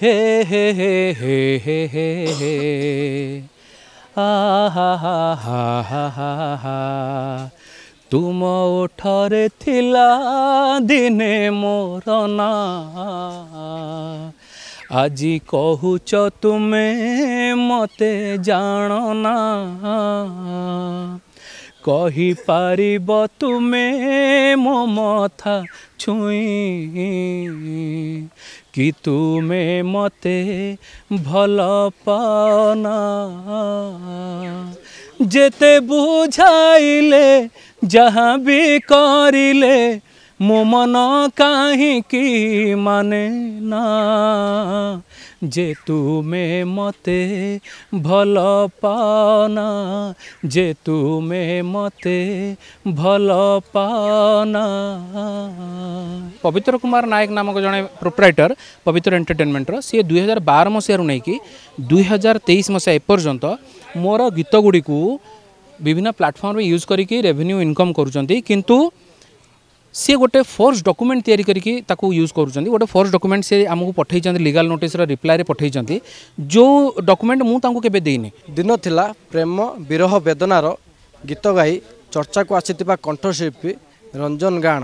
हे हे हे हे हे हे हे आ तुम ओठरे थिला दिने मोर ना আজি কহুচ তুমি মতে জাননা କହିପାରିବ ତୁମେ ମୋ ମଥା ଛୁଇଁ କି ତୁମେ ମୋତେ ଭଲ ପାନା ଯେତେ ବୁଝାଇଲେ ଯାହା ବି କରିଲେ ମୋ ମନ କାହିଁକି ମାନେ ନା ଯେ ତୁମେ ମୋତେ ଭଲ ପାଅନା ଯେ ତୁମେ ମୋତେ ଭଲ ପାଅନା ପବିତ୍ର କୁମାର ନାୟକ ନାମକ ଜଣେ ପ୍ରୋପ୍ରାଇଟର ପବିତ୍ର ଏଣ୍ଟରଟେନମେଣ୍ଟର ସିଏ ଦୁଇହଜାର ବାର ମସିହାରୁ ନେଇକି ଦୁଇହଜାର ତେଇଶ ମସିହା ଏପର୍ଯ୍ୟନ୍ତ ମୋର ଗୀତ ଗୁଡ଼ିକୁ ବିଭିନ୍ନ ପ୍ଲାଟଫର୍ମରେ ୟୁଜ୍ କରିକି ରେଭିନ୍ୟୁ ଇନକମ୍ କରୁଛନ୍ତି କିନ୍ତୁ সি গোটে ফোর্স ডকুমেন্ট তৈরি করি তাকে ইউজ করছেন গোটে ফোর্স ডকুমেন্ট সে আমি পঠাইছেন লিগাল নোটিসর রিপ্লাইরে পঠাইছেন যে ডকুমেন্ট মু তাঁকু কেবে দেইনি দিন লা প্রেম বিরহ বেদনার গীত গাই চর্চাকু আসিথিবা কণ্ঠশিল্পী রঞ্জন গাণ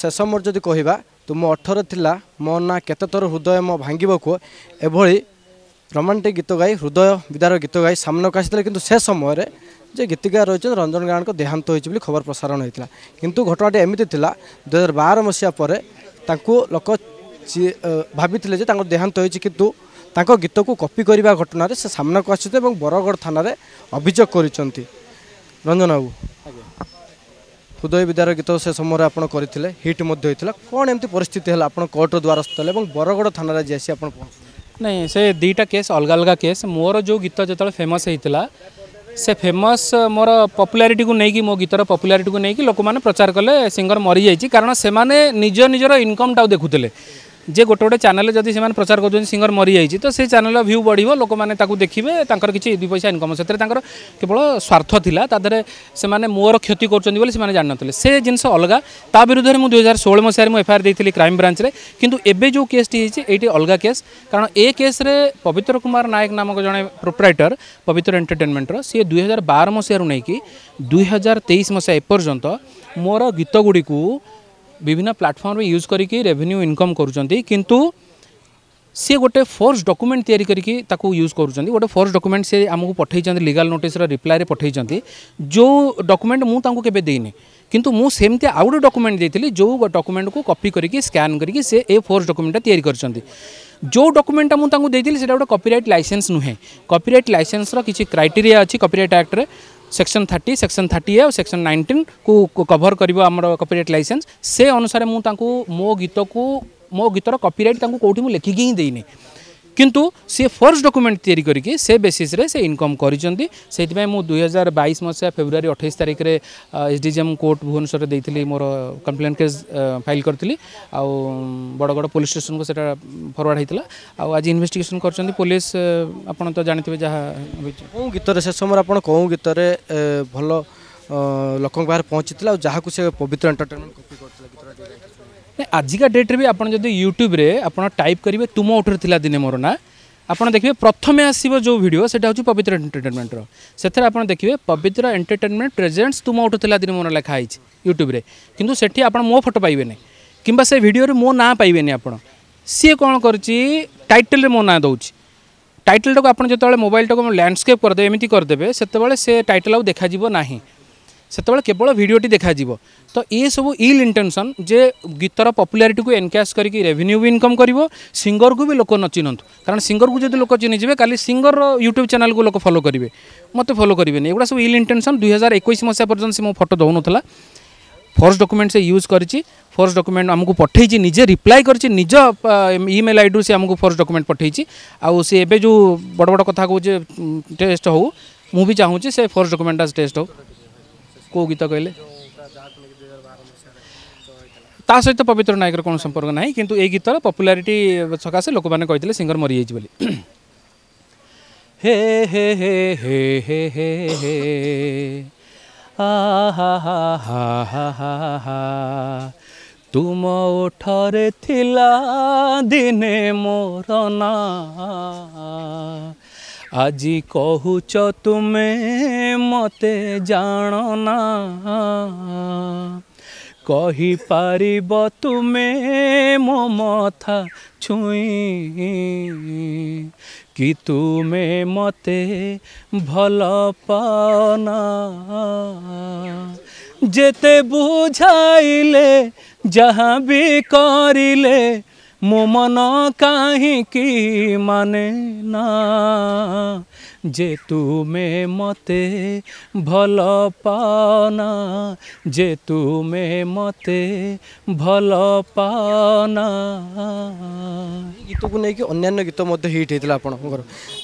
শেষ মোর যদি কহিবা তুম অঠর লা মো না কেতেতর হৃদয় মো ভাঙ্গিব কুহ এভাবে রোমান্টিক গীত গাই হৃদয় বিদার গীত গাই সামনাକୁ ଆସିଥିଲେ କିନ୍ତୁ ସେ ସମୟରେ ଯେ ଗୀତିକାର ରହିଛନ୍ତି ରଞ୍ଜନ ଗାଁଙ୍କ ଦେହାନ୍ତ ହୋଇଛି ବୋଲି ଖବର ପ୍ରସାରଣ ହୋଇଥିଲା କିନ୍ତୁ ଘଟଣାଟି ଏମିତି ଥିଲା ଦୁଇ ହଜାର ବାର ମସିହା ପରେ ତାଙ୍କୁ ଲୋକ ଭାବିଥିଲେ ଯେ ତାଙ୍କର ଦେହାନ୍ତ ହୋଇଛି କିନ୍ତୁ ତାଙ୍କ ଗୀତକୁ କପି କରିବା ଘଟଣାରେ ସେ ସାମ୍ନାକୁ ଆସିଛନ୍ତି ଏବଂ ବରଗଡ଼ ଥାନାରେ ଅଭିଯୋଗ କରିଛନ୍ତି ରଞ୍ଜନ ବାବୁ ହୃଦୟ ବିଦ୍ୟାର ଗୀତ ସେ ସମୟରେ ଆପଣ କରିଥିଲେ ହିଟ୍ ମଧ୍ୟ ହୋଇଥିଲା କ'ଣ ଏମିତି ପରିସ୍ଥିତି ହେଲା ଆପଣ କୋର୍ଟର ଦ୍ୱାରସ୍ଥ ହେଲେ ଏବଂ ବରଗଡ଼ ଥାନାରେ ଆଜି ଆସି ଆପଣ ପହଞ୍ଚିଲେ ନାଇଁ ସେ ଦୁଇଟା କେସ୍ ଅଲଗା ଅଲଗା କେସ୍ ମୋର ଯେଉଁ ଗୀତ ଯେତେବେଳେ ଫେମସ୍ ହୋଇଥିଲା ସେ ଫେମସ୍ ମୋର ପପୁଲାରିଟିକୁ ନେଇକି ମୋ ଗୀତର ପପୁଲାରିଟିକୁ ନେଇକି ଲୋକମାନେ ପ୍ରଚାର କଲେ ସିଙ୍ଗର ମରିଯାଇଛି କାରଣ ସେମାନେ ନିଜ ନିଜର ଇନକମ୍ଟାକୁ ଦେଖୁଥିଲେ যে গোটে গোটে চ্যানেল যদি সে প্রচার করছেন সিঙ্গর মরিযাই তো সেই চ্যানেল ভিউ বড় লোক মানে তাকে দেখবে তাঁর কিছু দুই পয়সা ইনকম সেতরে তাঁর কেবল স্বার্থ লা তাদের সে মোর ক্ষতি করছেন বলে সে জাঁনলে সে জিনিস অলগা তা বিধে মু দুই হাজার ষোল মশায় এফআইআর দিয়েছিলি ক্রাইম ব্রাঞ্চে কিন্তু এবে যে কেসটি হয়েছে এইটি অলগা কেস কারণ এ কেসে পবিত্র কুমার নায়ক নামক জন প্রোপ্রাইটর পবিত্র এন্টারটেনমেন্টর সি দুই হাজার বার মশায় নেই দুই হাজার তেইশ মশা এপর্যন্ত মোর গীতগুড়ি विभिन्न प्लाटफर्म यूज करके रेवेन्यू इनकम कर सी गोटे फोर्स डकुमेंट या यूज कर गोटे फोर्स डकुमेंट से आमको पठाई लिगल नोटिस रिप्लाए पठाई जो डकुमेंट मुझे देनी कितु मुझे आउ गए डकुमेंट देती जो डकुमेंट को कपि करके स्कैन करके से ए फोर्स डकुमेंटा या जो डकुमेंटा मुझे देती गोटे कपिरइट लाइसेंस नुहे कपिरइट लाइसेंस रिच्छ क्राइटेरी अच्छी कपिरइट आक्ट्रे section thirty section thirty A और सेक्शन नाइंटीन को कभर कर कपिरेट लाइसेंस से अनुसार मुझे मो गीत को मो गीतर कपिरेट कौटी मुझे लिखिकी ही देनी କିନ୍ତୁ ସେ ଫୋର୍ସ ଡକୁମେଣ୍ଟ ତିଆରି କରିକି ସେ ବେସିସ୍ରେ ସେ ଇନକମ୍ କରିଛନ୍ତି ସେଇଥିପାଇଁ ମୁଁ ଦୁଇ ହଜାର ବାଇଶ ମସିହା ଫେବୃଆରୀ ଅଠେଇଶ ତାରିଖରେ ଏସ୍ ଡି ଜେମ୍ କୋର୍ଟ ଭୁବନେଶ୍ୱରରେ ଦେଇଥିଲି ମୋର କମ୍ପ୍ଲେନ୍ କେସ୍ ଫାଇଲ୍ କରିଥିଲି ଆଉ ବଡ଼ଗଡ଼ ପୋଲିସ୍ ଷ୍ଟେସନକୁ ସେଇଟା ଫରୱାର୍ଡ଼ ହେଇଥିଲା ଆଉ ଆଜି ଇନଭେଷ୍ଟିଗେସନ୍ କରିଛନ୍ତି ପୋଲିସ ଆପଣ ତ ଜାଣିଥିବେ ଯାହା ହୋଇଛି କେଉଁ ଗୀତରେ ସେ ସମୟରେ ଆପଣ କେଉଁ ଗୀତରେ ଭଲ ଲୋକଙ୍କ ପାଖରେ ପହଞ୍ଚିଥିଲା ଆଉ ଯାହାକୁ ସେ ପବିତ୍ର ଏଣ୍ଟରଟେନମେଣ୍ଟ କପି କରିଥିଲେ ନା ଆଜିକା ଡେଟ୍ରେ ବି ଆପଣ ଯଦି ୟୁଟ୍ୟୁବ୍ରେ ଆପଣ ଟାଇପ୍ କରିବେ ତୁମ ଓଠରେ ଥିଲା ଦିନେ ମୋର ନା ଆପଣ ଦେଖିବେ ପ୍ରଥମେ ଆସିବ ଯେଉଁ ଭିଡ଼ିଓ ସେଇଟା ହେଉଛି ପବିତ୍ର ଏଣ୍ଟରଟେନମେଣ୍ଟର ସେଥିରେ ଆପଣ ଦେଖିବେ ପବିତ୍ର ଏଣ୍ଟରଟେନମେଣ୍ଟ ପ୍ରେଜେଣ୍ଟସ୍ ତୁମ ଓଠ ଥିଲା ଦିନେ ମୋର ଲେଖା ହେଇଛି ୟୁଟ୍ୟୁବ୍ରେ କିନ୍ତୁ ସେଠି ଆପଣ ମୋ ଫଟୋ ପାଇବେନି କିମ୍ବା ସେ ଭିଡ଼ିଓରେ ମୋ ନାଁ ପାଇବେନି ଆପଣ ସିଏ କ'ଣ କରିଛି ଟାଇଟେଲ୍ରେ ମୋ ନାଁ ଦେଉଛି ଟାଇଟେଲ୍ଟାକୁ ଆପଣ ଯେତେବେଳେ ମୋବାଇଲ୍ଟାକୁ ଲ୍ୟାଣ୍ଡସ୍କେପ୍ କରିଦେବେ ଏମିତି କରିଦେବେ ସେତେବେଳେ ସେ ଟାଇଟେଲ୍ ଆଉ ଦେଖାଯିବ ନାହିଁ ସେତେବେଳେ କେବଳ ଭିଡ଼ିଓଟି ଦେଖାଯିବ ତ ଏସବୁ ଇଲ୍ ଇଣ୍ଟେନସନ୍ ଯେ ଗୀତର ପପୁଲାରିଟିକୁ ଏନକ୍ୟାସ୍ କରିକି ରେଭିନ୍ୟୁ ବି ଇନକମ୍ କରିବ ସିଙ୍ଗରକୁ ବି ଲୋକ ନ ଚିହ୍ନନ୍ତୁ କାରଣ ସିଙ୍ଗରକୁ ଯଦି ଲୋକ ଚିହ୍ନିଯିବେ କାଲି ସିଙ୍ଗରର ୟୁଟ୍ୟୁବ୍ ଚ୍ୟାନେଲ୍କୁ ଲୋକ ଫଲୋ କରିବେ ମୋତେ ଫଲୋ କରିବେନି ଏଗୁଡ଼ା ସବୁ ଇଲ୍ ଇଣ୍ଟେନସନ୍ ଦୁଇ ହଜାର ଏକୋଇଶ ମସିହା ପର୍ଯ୍ୟନ୍ତ ସେ ମୋ ଫଟୋ ଦେଉନଥିଲା ଫୋର୍ସ ଡକୁମେଣ୍ଟ ସେ ୟୁଜ୍ କରିଛି ফোর্স ডকুমেন্ট আমি পঠাইছি নিজে রিপ্লাই করছি নিজ ইমেল আইডি সে আমি ফোর্স ডকুমেন্ট পঠাইছি আছে এবে যে বড় বড় কথা কুচে টেস্ট হোক মু চাহুছি সে ফোর্স ডকুমেন্টটা টেস্ট হোক କେଉଁ ଗୀତ କହିଲେ ତା ସହିତ ପବିତ୍ର ନାୟକର କ'ଣ ସମ୍ପର୍କ ନାହିଁ କିନ୍ତୁ ଏଇ ଗୀତର ପପୁଲାରିଟି ସକାଶେ ଲୋକମାନେ କହିଥିଲେ ସିଙ୍ଗର ମରିଯାଇଛି ବୋଲି ହେ ତୁମ ଓଠରେ ଥିଲା ଦିନେ ମୋର ନା আজি কহুচ তুমে মতে জাণ না କହିପାରିବ ତୁମେ ମୋ ମଥା ଛୁଇଁ କି ତୁମେ ମୋତେ ଭଲ ପାଅନା ଯେତେ ବୁଝାଇଲେ ଯାହା ବି କରିଲେ ମୋ ମନ କାହିଁକି ମାନେ ନା ଯେ ତୁମେ ମୋତେ ଭଲ ପାଅନା ଯେ ତୁମେ ମୋତେ ଭଲ ପାଅନା ଗୀତକୁ ନେଇକି ଅନ୍ୟାନ୍ୟ ଗୀତ ମଧ୍ୟ ହିଟ୍ ହେଇଥିଲା ଆପଣଙ୍କର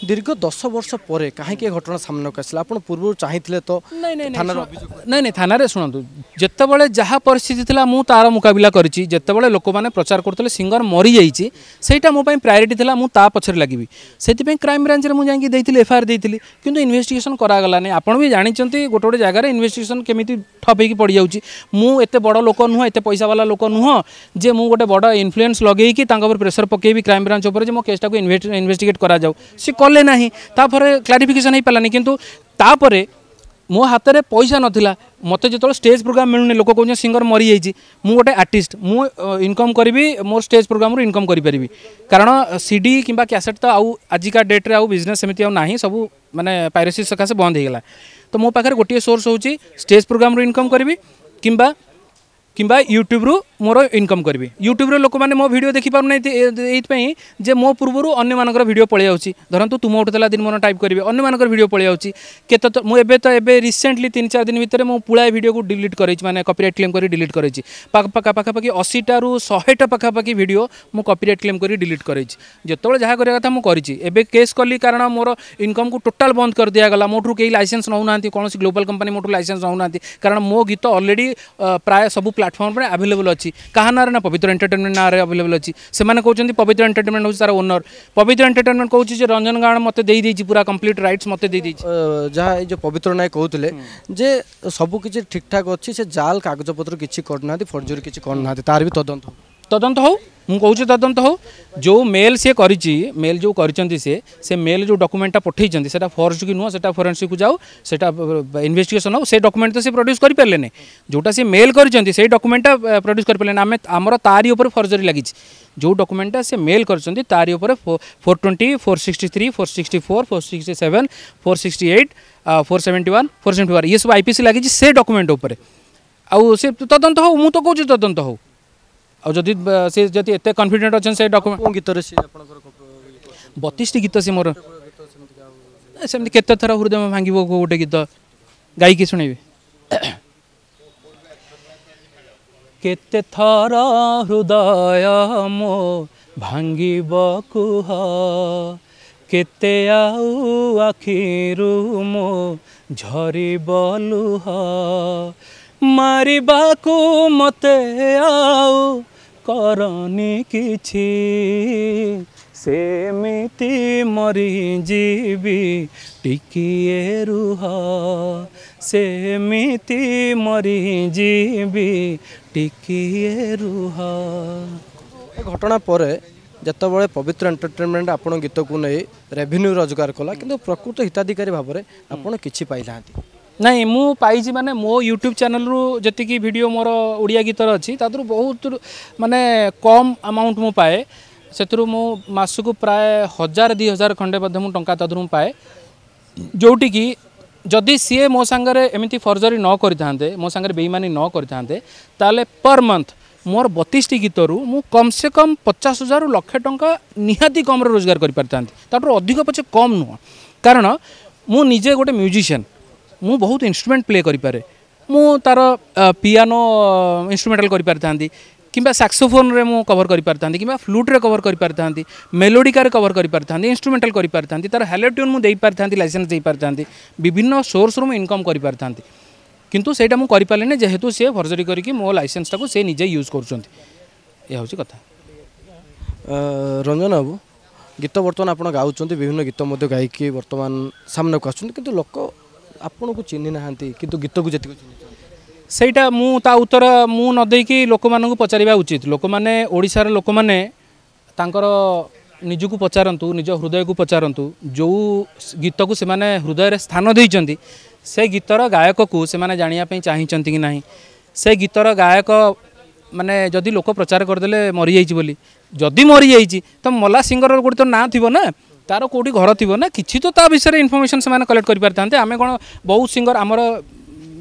ଦୀର୍ଘ ଦଶ ବର୍ଷ ପରେ କାହିଁକି ଏ ଘଟଣା ସାମ୍ନାକୁ ଆସିଲା ଆପଣ ପୂର୍ବରୁ ଚାହିଁଥିଲେ ତ ନାଇଁ ନାଇଁ ଥାନାରେ ଶୁଣନ୍ତୁ ଯେତେବେଳେ ଯାହା ପରିସ୍ଥିତି ଥିଲା ମୁଁ ତାର ମୁକାବିଲା କରିଛି ଯେତେବେଳେ ଲୋକମାନେ ପ୍ରଚାର କରୁଥିଲେ ସିଙ୍ଗର ମରିଯାଇଛି ସେଇଟା ମୋ ପାଇଁ ପ୍ରାୟୋରିଟି ଥିଲା ମୁଁ ତା ପଛରେ ଲାଗିବି ସେଥିପାଇଁ କ୍ରାଇମ୍ ବ୍ରାଞ୍ଚରେ ମୁଁ ଯାଇକି ଦେଇଥିଲି ଏଫଆଇଆର୍ देती कि इनभेस्टिगेसन करानी आपड़ भी जानते गोटे गोटे जगार इनभेटिगेसन केमी ठप होगी पड़ जाऊँच मुझे बड़ लोक नुह एत पैसावाला लोक नुह जे मुझे गोटे बड़ इनफ्लुएंस लगे कि प्रेसर पकेबी क्राइम ब्रांच पर मो के को इनभेटिगेट कराऊ सी कले क्लारिफिकेसन हो पारानी कितु ମୋ ହାତରେ ପଇସା ନଥିଲା ମୋତେ ଯେତେବେଳେ ଷ୍ଟେଜ୍ ପ୍ରୋଗ୍ରାମ୍ ମିଳୁନି ଲୋକ କହୁଛନ୍ତି ସିଙ୍ଗର ମରିଯାଇଛି ମୁଁ ଗୋଟେ ଆର୍ଟିଷ୍ଟ ମୁଁ ଇନକମ୍ କରିବି ମୋର ଷ୍ଟେଜ୍ ପ୍ରୋଗ୍ରାମ୍ରୁ ଇନକମ୍ କରିପାରିବି କାରଣ ସି ଡି କିମ୍ବା କ୍ୟାସେଟ୍ ତ ଆଉ ଆଜିକା ଡେଟ୍ରେ ଆଉ ବିଜନେସ୍ ସେମିତି ଆଉ ନାହିଁ ସବୁ ମାନେ ପାଇରେସି ସକାଶେ ବନ୍ଦ ହୋଇଗଲା ତ ମୋ ପାଖରେ ଗୋଟିଏ ସୋର୍ସ ହେଉଛି ଷ୍ଟେଜ୍ ପ୍ରୋଗ୍ରାମ୍ରୁ ଇନକମ୍ କରିବି କିମ୍ବା किंबा यूट्यूब्रु मोर इनकम करी यूट्यूब्र लोक मैंने मो भिड देखिपार नहीं ये मो पूर्व अन्न मान भिड पलि धरतु तुम उठाला दिन मोर टाइप करेंगे अन्य मानक भिड पलि के मुझे तो ये रिसेंटली तीन चार दिन भितर मुझे पुलाए भिड को डिलीट कर मैंने कपिरेट क्लेम कर डिलीट कर पाखापाखि अशीटा शहेटा पाखापाखि भिड मुझ कपिरेट क्लेम कर डिलीट जो जहाँ करा कथा मुझे केस कली कारण मोर इनकम को टोटाल बंद कर दिगला मोटू कहीं लाइसेंस नौना कौन ग्लोबल कंपनी मोटू लाइसेंस नौना कारण मो गीत अलरेडी प्राय सब प्लाट ପ୍ଲାଟଫର୍ମରେ ଆଭେଲେବୁଲ୍ ଅଛି କାହା ନାଁରେ ନା ପବିତ୍ର ଏଣ୍ଟରଟେନମେଣ୍ଟ ନାଁରେ ଆଭେଲେବୁଲ୍ ଅଛି ସେମାନେ କହୁଛନ୍ତି ପବିତ୍ର ଏଣ୍ଟରଟେନମେଣ୍ଟ ହେଉଛି ତାର ଓନର ପବିତ୍ର ଏଣ୍ଟରଟେନମେଣ୍ଟ କହୁଛି ଯେ ରଞ୍ଜନ ଗାଁଣ ମୋତେ ଦେଇଦେଇଛି ପୁରା କମ୍ପ୍ଲିଟ୍ ରାଇଟ୍ସ ମୋତେ ଦେଇଦେଇଛି ଯାହା ଏଇ ଯେଉଁ ପବିତ୍ର ନାୟକ କହୁଥିଲେ ଯେ ସବୁକିଛି ଠିକ୍ଠାକ୍ ଅଛି ସେ ଜାଲ କାଗଜପତ୍ର କିଛି କରୁନାହାନ୍ତି ଫର୍ଜରୀ କିଛି କରୁନାହାନ୍ତି ତାର ବି ତଦନ୍ତ तदंत हो मुझे तदंत हो जो मेल सी कर मेल जो कर मेल जो डकुमेंटा पठेई से फरेन्सिक नुह से फरेन्सिक जाऊ से इनभेस्टिगेसन हो डकुमेंट तो सी प्रड्यूस कर पारे जोटा सी मेल कर डकुमेंटा प्रड्यूस कर पारे आम आम तारी फर्जरी लगी जो डकुमेंटा से मेल कर तारी four four twenty four sixty three four sixty four four sixty seven four sixty eight four seventy one four seventy four ये सब आईपीसी लगी डकुमेंट उपर आ तदंत हो मुझे तो कौन तदंत हूँ ଆଉ ଯଦି ସେ ଯଦି ଏତେ କନଫିଡେଣ୍ଟ ଅଛନ୍ତି ସେ ଡକ୍ୟୁମେଣ୍ଟ ଗୀତରେ ସେ ଆପଣଙ୍କର ବତିଶଟି ଗୀତ ସେ ମୋର ସେମିତି କେତେ ଥର ହୃଦୟ ଭାଙ୍ଗିବ ଗୋଟେ ଗୀତ ଗାଇକି ଶୁଣେଇବି କେତେ ଥର ହୃଦୟ ମୋ ଭାଙ୍ଗିବ କୁହ କେତେ ଆଉ ଆଖିରୁ ମୋ ଝରିବ ଲୁହ ମାରିବାକୁ ମୋତେ ଆଉ କରନି କିଛି ସେମିତି ମରିଯିବି ଟିକିଏ ରୁହ ସେମିତି ମରିଯିବି ଟିକିଏ ରୁହ ଏ ଘଟଣା ପରେ ଯେତେବେଳେ ପବିତ୍ର ଏଣ୍ଟରଟେନମେଣ୍ଟ ଆପଣ ଗୀତକୁ ନେଇ ରେଭିନ୍ୟୁ ରୋଜଗାର କଲା କିନ୍ତୁ ପ୍ରକୃତ ହିତାଧିକାରୀ ଭାବରେ ଆପଣ କିଛି ପାଇନାହାନ୍ତି ନାଇଁ ମୁଁ ପାଇଛି ମାନେ ମୋ ୟୁଟ୍ୟୁବ୍ ଚ୍ୟାନେଲ୍ରୁ ଯେତିକି ଭିଡ଼ିଓ ମୋର ଓଡ଼ିଆ ଗୀତର ଅଛି ତା ଦେହରୁ ବହୁତ ମାନେ କମ୍ ଆମାଉଣ୍ଟ ମୁଁ ପାଏ ସେଥିରୁ ମୁଁ ମାସକୁ ପ୍ରାୟ ହଜାର ଦୁଇ ହଜାର ଖଣ୍ଡେ ମଧ୍ୟ ମୁଁ ଟଙ୍କା ତା ଦେହରୁ ମୁଁ ପାଏ ଯେଉଁଠିକି ଯଦି ସିଏ ମୋ ସାଙ୍ଗରେ ଏମିତି ଫର୍ଜରୀ ନ କରିଥାନ୍ତେ ମୋ ସାଙ୍ଗରେ ବେଇମାନି ନ କରିଥାନ୍ତେ ତାହେଲେ ପର୍ ମନ୍ଥ ମୋର ବତିଶଟି ଗୀତରୁ ମୁଁ କମ୍ ସେ କମ୍ ପଚାଶ ହଜାରରୁ ଲକ୍ଷେ ଟଙ୍କା ନିହାତି କମ୍ରେ ରୋଜଗାର କରିପାରିଥାନ୍ତି ତାଠାରୁ ଅଧିକ ପଛେ କମ୍ ନୁହଁ କାରଣ ମୁଁ ନିଜେ ଗୋଟେ ମ୍ୟୁଜିସିଆନ୍ मु बहुत इन्स्ट्रुमेंट प्ले करपे तार पियानो इन्स्ट्रुमेटाल कर किंवा सैक्सोफोन रे मु कवर कर पारिथा कि फ्लूट्रे कवर कर पारिथा मेलोडिकार कवर कर पारिथा इन्स्ट्रुमेटाल कर पारिथा तार हेलो ट्यून मुझे पारिथा लाइसेंस दे पारिथा विभिन्न सोर्स रूम इनकम कर पारिथा कितु से पारे ना जेहेतु सी भर्जरी करके मो लाइसेंसटा को सी निजे यूज कर कथा रंजन बाबू गीत बर्तमान आप गाँव विभिन्न गीत गायक बर्तमान सामना को आस लोक ଆପଣଙ୍କୁ ଚିହ୍ନି ନାହାନ୍ତି କିନ୍ତୁ ଗୀତକୁ ଯେତିକି ସେଇଟା ମୁଁ ତା ଉତ୍ତର ମୁଁ ନ ଦେଇକି ଲୋକମାନଙ୍କୁ ପଚାରିବା ଉଚିତ ଲୋକମାନେ ଓଡ଼ିଶାର ଲୋକମାନେ ତାଙ୍କର ନିଜକୁ ପଚାରନ୍ତୁ ନିଜ ହୃଦୟକୁ ପଚାରନ୍ତୁ ଯେଉଁ ଗୀତକୁ ସେମାନେ ହୃଦୟରେ ସ୍ଥାନ ଦେଇଛନ୍ତି ସେ ଗୀତର ଗାୟକକୁ ସେମାନେ ଜାଣିବା ପାଇଁ ଚାହିଁଛନ୍ତି କି ନାହିଁ ସେ ଗୀତର ଗାୟକ ମାନେ ଯଦି ଲୋକ ପ୍ରଚାର କରିଦେଲେ ମରିଯାଇଛି ବୋଲି ଯଦି ମରିଯାଇଛି ତ ମଲା ସିଙ୍ଗର ଗୋଟେ ତ ନାଁ ଥିବ ନା তার কেউটি ঘর থাকবে না কিছু তো তা বিষয়ে ইনফরমেশন সে কলেক্ট করে পারিথান্তে আমি কোণ বহু সিঙ্গর আমার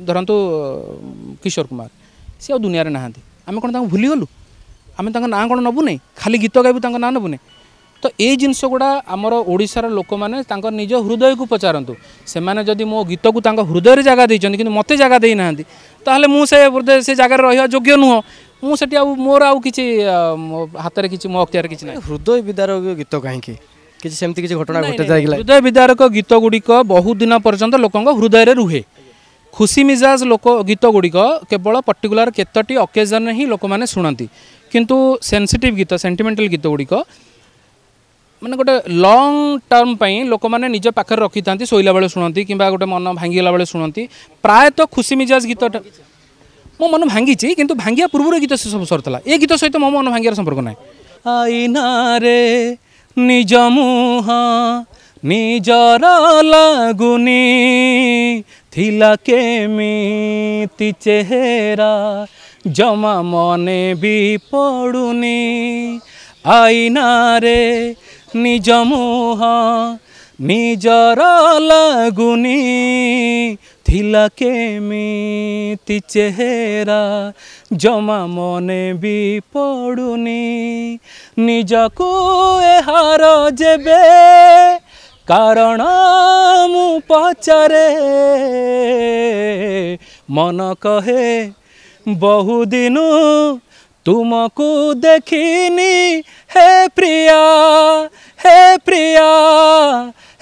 ধরতু কিশোর কুমার সে আউ দুনিয়ার না আমি কোণ তাকে গলু আমি তাঁর না কোণ নবুনে খালি গীত গাইবু তাঁর না নবুনে তো এই জিনিস গুড়া আমার ওড়শার লোক মানে তাঁর নিজ হৃদয়কু পচারত সে যদি মো গীত তাঁর হৃদয়ের জায়গা দিয়েছেন কিন্তু মতো জায়গা দিয়ে না তাহলে মু সে সে জায়গায় রহবা যোগ্য নুহ মু সেটি আ মোর আছে হাতের কিছু মো অক্তিয়ার কিছু না হৃদয় বিদারক গীত কাহিঁকি କିଛି ସେମିତି କିଛି ଘଟଣା ଘଟିଯାଇଥିଲା ହୃଦୟ ବିଦାରକ ଗୀତ ଗୁଡ଼ିକ ବହୁ ଦିନ ପର୍ଯ୍ୟନ୍ତ ଲୋକଙ୍କ ହୃଦୟରେ ରୁହେ ଖୁସି ମିଜାଜ ଲୋକ ଗୀତ ଗୁଡ଼ିକ କେବଳ ପର୍ଟିକୁଲାର କେତୋଟି ଅକେଜନ୍ରେ ହିଁ ଲୋକମାନେ ଶୁଣନ୍ତି କିନ୍ତୁ ସେନ୍ସିଟିଭ୍ ଗୀତ ସେଣ୍ଟିମେଣ୍ଟାଲ୍ ଗୀତ ଗୁଡ଼ିକ ମାନେ ଗୋଟେ ଲଙ୍ଗ୍ ଟର୍ମ ପାଇଁ ଲୋକମାନେ ନିଜ ପାଖରେ ରଖିଥାନ୍ତି ଶୋଇଲା ବେଳେ ଶୁଣନ୍ତି କିମ୍ବା ଗୋଟେ ମନ ଭାଙ୍ଗିଗଲା ବେଳେ ଶୁଣନ୍ତି ପ୍ରାୟତଃ ଖୁସି ମିଜାଜ ଗୀତଟା ମୋ ମନ ଭାଙ୍ଗିଛି କିନ୍ତୁ ଭାଙ୍ଗିବା ପୂର୍ବରୁ ଗୀତ ସେ ସବୁ ସରୁଥିଲା ଏ ଗୀତ ସହିତ ମୋ ମନ ଭାଙ୍ଗିବାର ସମ୍ପର୍କ ନାହିଁ ଆଇନାରେ ନିଜ ମୁହଁ ନିଜର ଲାଗୁନି ଥିଲା କେମିତି ଚେହେରା ଜମା ମନେ ବି ପଡ଼ୁନି ଆଇନାରେ ନିଜ ମୁହଁ ନିଜର ଲାଗୁନି ধিলা কেমিতি চেহেরা জমা মনে ବି ପଡ଼ୁନି ନିଜକୁ ଏହାର ଯେବେ କାରଣ ମୁଁ ପଚାରେ ମନ କହେ ବହୁଦିନ ତୁମକୁ ଦେଖିନି ହେ ପ୍ରିୟା ହେ ପ୍ରିୟା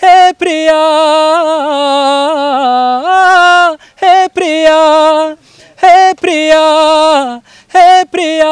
हे प्रिया हे प्रिया हे प्रिया हे प्रिया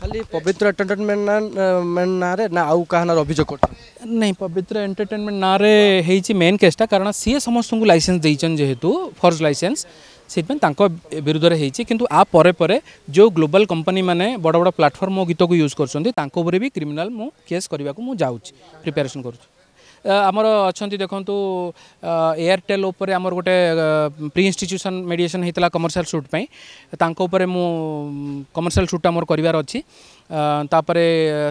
खाली पवित्र एंटरटेनमेंट ना ना रे ना आउ कहना अभिजोग कर नहीं पवित्र एंटरटेनमेंट ना रे हेची मेन केसटा कारण सी समस्त को लाइसेंस देइछन जेहेतु फोर्स लाइसेंस সেইপাই তাঁর বিধরে হয়েছে কিন্তু আপরে পরে যে গ্লোবাল কোম্পানি মানে বড় বড় প্লাটফর্ম মো গীতক ইউজ করছেন তাঁপরে বি ক্রিমিনাল মু কেস করা যাচ্ছি প্রিপারেসন করছি আমার অনেক দেখুন এয়ারটেল উপরে আমার গোটে প্রি ইনস্টিট্যুশন মেডিয়েসন হয়েছিল কমর্সিয়াল সুট পাই তাঁর উপরে মু কমর্সিয়াল সুট আমার করবার অপরে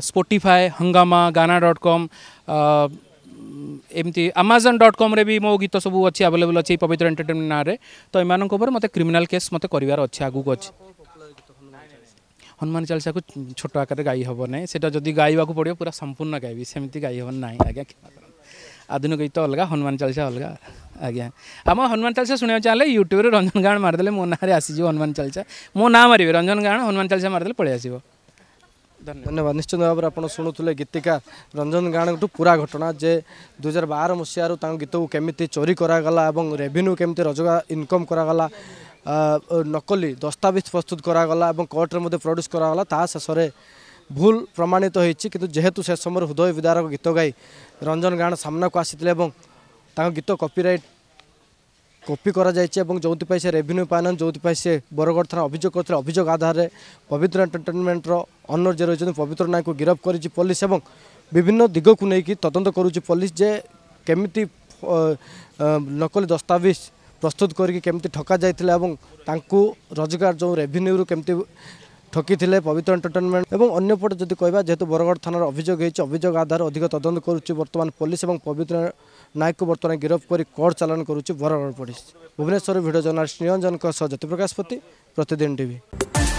স্পোটিফাই হঙ্গামা গানা ডট কম ଏମିତି ଆମାଜନ୍ ଡଟ୍ କମ୍ରେ ବି ମୋ ଗୀତ ସବୁ ଅଛି ଆଭେଲେବଲ୍ ଅଛି ପବିତ୍ର ଏଣ୍ଟରଟେନମେଣ୍ଟ ନାଁରେ ତ ଏମାନଙ୍କ ଉପରେ ମୋତେ କ୍ରିମିନାଲ୍ କେସ୍ ମୋତେ କରିବାର ଅଛି ଆଗକୁ ଅଛି ହନୁମାନ ଚାଳିଶାକୁ ଛୋଟ ଆକାରରେ ଗାଇ ହେବ ନାହିଁ ସେଇଟା ଯଦି ଗାଇବାକୁ ପଡ଼ିବ ପୁରା ସମ୍ପୂର୍ଣ୍ଣ ଗାଇବି ସେମିତି ଗାଇ ହେବ ନାହିଁ ଆଜ୍ଞା କ୍ଷମା କରନ୍ତୁ ଆଧୁନିକ ଗୀତ ଅଲଗା ହନୁମାନ ଚାଳିଶା ଅଲଗା ଆଜ୍ଞା ଆମ ହନୁମାନ ଚାଳିଶା ଶୁଣିବାକୁ ଚାହିଁଲେ ୟୁଟ୍ୟୁବ୍ରେ ରଞ୍ଜନ ଗାଣ ମାରିଦେଲେ ମୋ ନାଁରେ ଆସିଯିବ ହନୁମାନ ଚାଳିଶା ମୋ ନାଁ ମାରିବେ ରଞ୍ଜନ ଗାଣ ହନୁମାନ ଚାଳିଶା ମାରିଦେଲେ ପଳେଇ ଆସିବ ଧନ୍ୟବାଦ ନିଶ୍ଚିନ୍ତ ଭାବରେ ଆପଣ ଶୁଣୁଥିଲେ ଗୀତିକା ରଞ୍ଜନ ଗାଁଠୁ ପୁରା ଘଟଣା ଯେ ଦୁଇ ହଜାର ବାର ମସିହାରୁ ତାଙ୍କ ଗୀତକୁ କେମିତି ଚୋରି କରାଗଲା ଏବଂ ରେଭିନ୍ୟୁ କେମିତି ରୋଜଗାର ଇନକମ୍ କରାଗଲା ନକଲି ଦସ୍ତାବିଜ ପ୍ରସ୍ତୁତ କରାଗଲା ଏବଂ କୋର୍ଟରେ ମଧ୍ୟ ପ୍ରଡ୍ୟୁସ୍ କରାଗଲା ତାହା ଶେଷରେ ଭୁଲ ପ୍ରମାଣିତ ହୋଇଛି କିନ୍ତୁ ଯେହେତୁ ସେ ସମୟରେ ହୃଦୟ ବିଦାରକ ଗୀତ ଗାଇ ରଞ୍ଜନ ଗାଁ ସାମ୍ନାକୁ ଆସିଥିଲେ ଏବଂ ତାଙ୍କ ଗୀତ କପିରାଇଟ୍ কপি করা যাইছে এবং যেপাই সে রেভিনিউ পাইনান যেপাই সে বরগড় থানা অভিযোগ করে অভিযোগ আধারে পবিত্র এন্টারটেনমেন্টর অনর যে রয়েছেন পবিত্র নায়কু গিরফ করেছে পুলিশ এবং বিভিন্ন দিগকু নেই তদন্ত করুছে পুলিশ যে কেমিতি নকলি দস্তাবিজ প্রস্তুত করি কেমিতি ঠকা যাই এবং তাঁকু রোজগার যে রেভিনিউ কেমিতি ଠକିଥିଲେ ପବିତ୍ର ଏଣ୍ଟରଟେନମେଣ୍ଟ ଏବଂ ଅନ୍ୟପଟେ ଯଦି କହିବା ଯେହେତୁ ବରଗଡ଼ ଥାନାର ଅଭିଯୋଗ ହେଇଛି ଅଭିଯୋଗ ଆଧାରରେ ଅଧିକ ତଦନ୍ତ କରୁଛି ବର୍ତ୍ତମାନ ପୋଲିସ ଏବଂ ପବିତ୍ର ନାୟକକୁ ବର୍ତ୍ତମାନ ଗିରଫ କରି କୋର୍ଟ ଚାଲାଣ କରୁଛି Bargarh police Bhubaneswar video journalist ନିରଞ୍ଜନଙ୍କ ସହ ଜ୍ୟୋତିପ୍ରକାଶ ପତି ପ୍ରତିଦିନ ଟିଭି